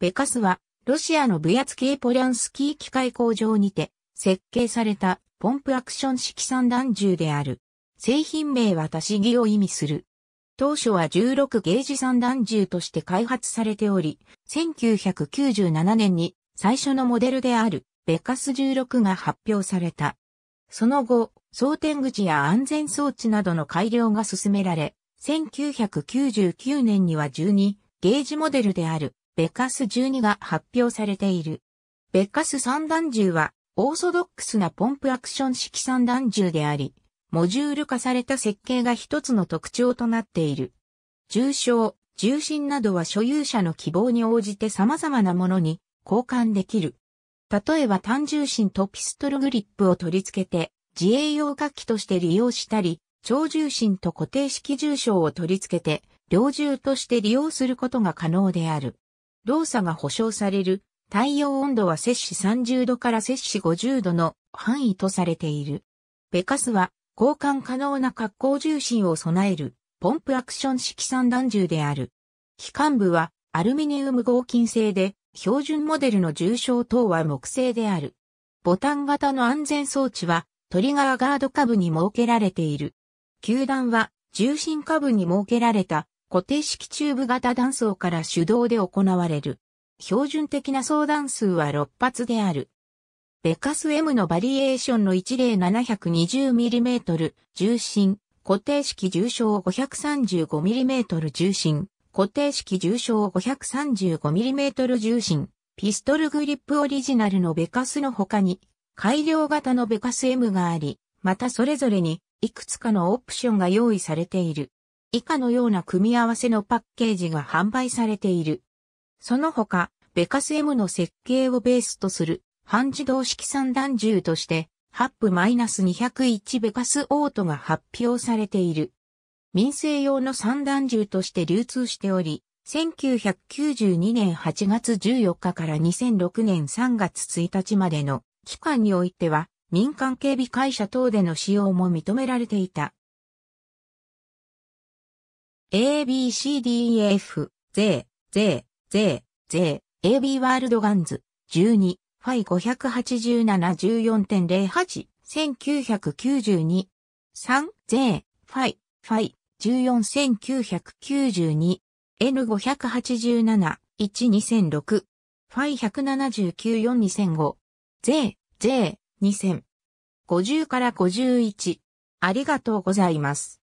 ベカスは、ロシアのブヤツ系ポリャンスキー機械工場にて、設計されたポンプアクション式散弾銃である。製品名は足し木を意味する。当初は16ゲージ散弾銃として開発されており、1997年に最初のモデルであるベカス16が発表された。その後、装填口や安全装置などの改良が進められ、1999年には12ゲージモデルであるベカス12が発表されている。ベカス三段銃は、オーソドックスなポンプアクション式三段銃であり、モジュール化された設計が一つの特徴となっている。重傷、重心などは所有者の希望に応じて様々なものに交換できる。例えば単重心とピストルグリップを取り付けて自衛用楽器として利用したり、超重心と固定式重傷を取り付けて、両銃として利用することが可能である。動作が保証される、対応温度は摂氏30度から摂氏50度の範囲とされている。ベカスは交換可能な格好重心を備えるポンプアクション式散弾銃である。機関部はアルミニウム合金製で標準モデルの重症等は木製である。ボタン型の安全装置はトリガーガード下部に設けられている。球団は重心下部に設けられた固定式チューブ型断層から手動で行われる。標準的な相談数は6発である。ベカス M のバリエーションの一例 720mm 重心、固定式重症 535mm 重心、固定式重症 535mm 重心、ピストルグリップオリジナルのベカスの他に、改良型のベカス M があり、またそれぞれにいくつかのオプションが用意されている。以下のような組み合わせのパッケージが販売されている。その他、ベカス M の設計をベースとする半自動式散弾銃として、ハップ -201 ベカスオートが発表されている。民生用の散弾銃として流通しており、1992年8月14日から2006年3月1日までの期間においては、民間警備会社等での使用も認められていた。A, B, C, D, E, F, Z, Z, Z, Z, A, B ワールドガンズ、12、ファイ587、14.08、1992、3、Z、ファイ、ファイ、1 4百9 9 2 N587、12006、ファイ179,4,2005、Z、Z、2000、50から51。ありがとうございます。